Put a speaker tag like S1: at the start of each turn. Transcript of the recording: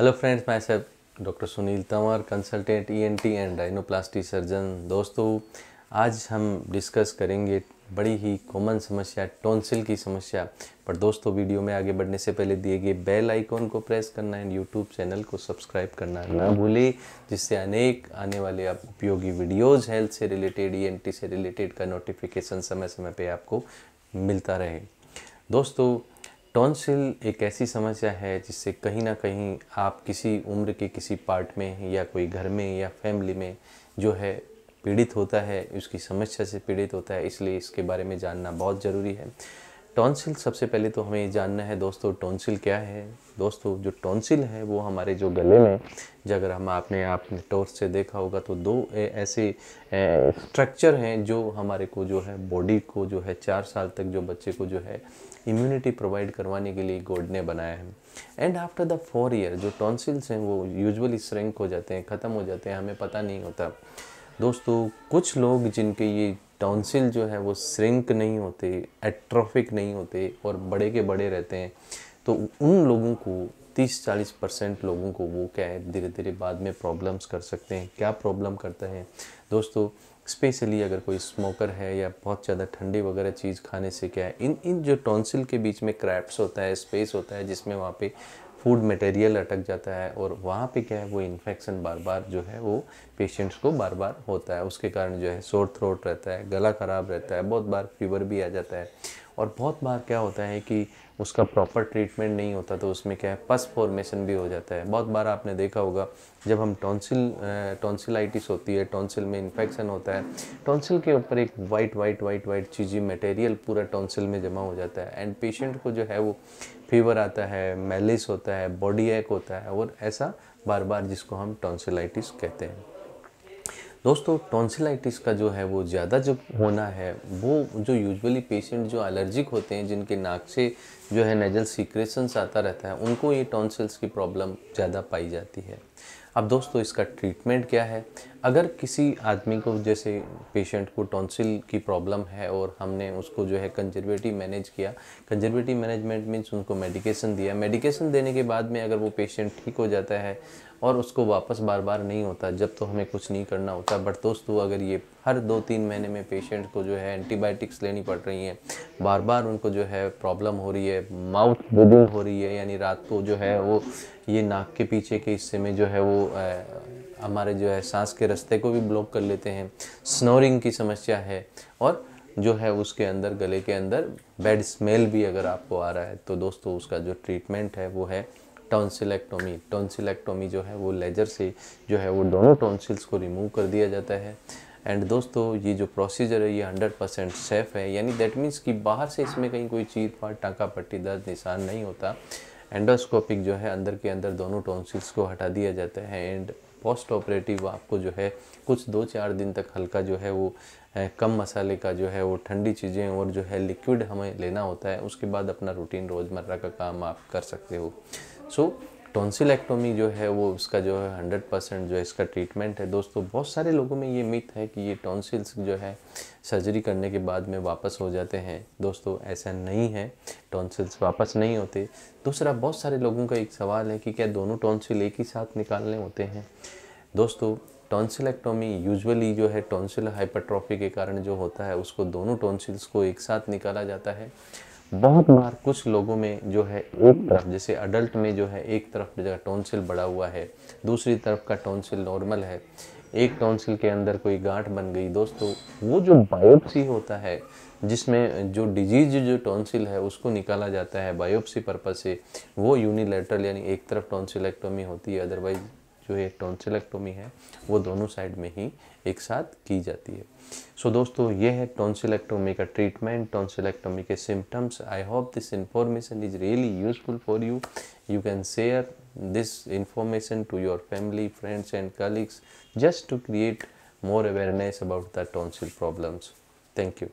S1: Hello friends मैं सब doctor Sunil Tanwar consultant ENT and rhinoplasty surgeon दोस्तों आज हम डिस्कस करेंगे बड़ी ही कॉमन समस्या टोन्सिल की समस्या पर दोस्तों वीडियो में आगे बढ़ने से पहले दिए गए बेल आइकॉन को प्रेस करना एंड यूट्यूब चैनल को सब्सक्राइब करना ना भूलें जिससे अनेक आने वाले आप उपयोगी वीडियोज़ हेल्थ से रिलेटेड ई e से रिलेटेड का नोटिफिकेशन समय समय पर आपको मिलता रहे दोस्तों टॉन्सिल एक ऐसी समस्या है जिससे कहीं ना कहीं आप किसी उम्र के किसी पार्ट में या कोई घर में या फैमिली में जो है पीड़ित होता है उसकी समस्या से पीड़ित होता है इसलिए इसके बारे में जानना बहुत ज़रूरी है टॉन्सिल सबसे पहले तो हमें जानना है दोस्तों टॉन्सिल क्या है दोस्तों जो टॉन्सिल है वो हमारे जो गले में जो अगर हम आपने आपने टोर्स से देखा होगा तो दो ऐसे स्ट्रक्चर हैं जो हमारे को जो है बॉडी को जो है चार साल तक जो बच्चे को जो है इम्यूनिटी प्रोवाइड करवाने के लिए गोड ने बनाया है and after the four year जो टॉन्सिल्स हैं वो यूजुअली श्रिंक हो जाते हैं ख़त्म हो जाते हैं हमें पता नहीं होता दोस्तों कुछ लोग जिनके ये टॉन्सिल जो है वो श्रिंक नहीं होते एट्रोफिक नहीं होते और बड़े के बड़े रहते हैं तो उन लोगों को 30-40 परसेंट लोगों को वो क्या है धीरे धीरे बाद में प्रॉब्लम्स कर सकते हैं क्या प्रॉब्लम करता है दोस्तों स्पेशली अगर कोई स्मोकर है या बहुत ज़्यादा ठंडी वगैरह चीज़ खाने से क्या है इन इन जो टॉन्सिल के बीच में क्रैप्स होता है स्पेस होता है जिसमें वहाँ पे फूड मटेरियल अटक जाता है और वहाँ पे क्या है वो इन्फेक्शन बार बार जो है वो पेशेंट्स को बार बार होता है उसके कारण जो है शोर थ्रोट रहता है गला ख़राब रहता है बहुत बार फीवर भी आ जाता है और बहुत बार क्या होता है कि उसका प्रॉपर ट्रीटमेंट नहीं होता तो उसमें क्या है पस फॉर्मेशन भी हो जाता है बहुत बार आपने देखा होगा जब हम टॉन्सिल टॉन्सिलाइटिस होती है टॉन्सिल में इन्फेक्शन होता है टॉन्सिल के ऊपर एक white white white white cheesy material पूरा टॉन्सिल में जमा हो जाता है एंड पेशेंट को जो है वो फीवर आता है मेलिस होता है बॉडी एक होता है और ऐसा बार बार जिसको हम टॉन्सिलाइटिस कहते हैं दोस्तों टॉन्सिलाइटिस का जो है वो ज़्यादा जब होना है वो जो यूजुअली पेशेंट जो एलर्जिक होते हैं जिनके नाक से जो है नेजल सीक्रेशंस आता रहता है उनको ये टॉन्सिल्स की प्रॉब्लम ज़्यादा पाई जाती है अब दोस्तों इसका ट्रीटमेंट क्या है अगर किसी आदमी को जैसे पेशेंट को टॉन्सिल की प्रॉब्लम है और हमने उसको जो है कंजर्वेटिव मैनेज किया कंजर्वेटिव मैनेजमेंट मीन्स उनको मेडिकेशन दिया मेडिकेशन देने के बाद में अगर वो पेशेंट ठीक हो जाता है और उसको वापस बार बार नहीं होता जब तो हमें कुछ नहीं करना होता बट दोस्तों अगर ये हर दो तीन महीने में पेशेंट को जो है एंटीबायोटिक्स लेनी पड़ रही हैं बार बार उनको जो है प्रॉब्लम हो रही है माउथ ब्रीदिंग हो रही है यानी रात को जो है वो ये नाक के पीछे के हिस्से में जो है वो हमारे जो है सांस के रास्ते को भी ब्लॉक कर लेते हैं स्नोरिंग की समस्या है और जो है उसके अंदर गले के अंदर बैड स्मेल भी अगर आपको आ रहा है तो दोस्तों उसका जो ट्रीटमेंट है वो है टॉन्सिलेक्टोमी टॉन्सिलेक्टोमी जो है वो लेजर से जो है वो दोनों टॉन्सिल्स को रिमूव कर दिया जाता है एंड दोस्तों ये जो प्रोसीजर है ये हंड्रेड परसेंट सेफ़ है यानी दैट मीन्स कि बाहर से इसमें कहीं कोई चीर फाड़ टाँका पट्टी दर्द निशान नहीं होता एंडोस्कोपिक जो है अंदर के अंदर दोनों टॉन्सिल्स को हटा दिया जाता है एंड पोस्ट ऑपरेटिव आपको जो है कुछ दो चार दिन तक हल्का जो है वो कम मसाले का जो है वो ठंडी चीज़ें और जो है लिक्विड हमें लेना होता है उसके बाद अपना रूटीन रोज़मर्रा का काम आप कर सकते हो सो so, जो है वो उसका जो है हंड्रेड परसेंट जो है इसका ट्रीटमेंट है दोस्तों बहुत सारे लोगों में ये मिथ है कि ये टॉन्सिल्स जो है सर्जरी करने के बाद में वापस हो जाते हैं दोस्तों ऐसा नहीं है टॉन्सिल्स वापस नहीं होते दूसरा बहुत सारे लोगों का एक सवाल है कि क्या दोनों टॉन्सिल एक ही साथ निकालने होते हैं दोस्तों टॉन्सिलेक्टोमी यूजुअली जो है टॉन्सिल हाइपरट्रॉफी के कारण जो होता है उसको दोनों टॉन्सिल्स को एक साथ निकाला जाता है बहुत बार कुछ लोगों में जो है एक तरफ जैसे अडल्ट में जो है एक तरफ टॉन्सिल बढ़ा हुआ है दूसरी तरफ का टॉन्सिल नॉर्मल है एक टॉन्सिल के अंदर कोई गांठ बन गई दोस्तों वो जो बायोप्सी होता है जिसमें जो डिजीज जो टॉन्सिल है उसको निकाला जाता है बायोप्सी पर्पज से वो यूनिलेटरल यानी एक तरफ टॉन्सिलेक्टोमी होती है अदरवाइज जो है टॉन्सिलेक्टोमी है वो दोनों साइड में ही एक साथ की जाती है सो so, दोस्तों ये है टॉन्सिलेक्टोमी का ट्रीटमेंट टॉन्सिलेक्टोमी के symptoms I hope this information is really useful for you you can share this information to your family, friends and colleagues just to create more awareness about the tonsil problems. Thank you.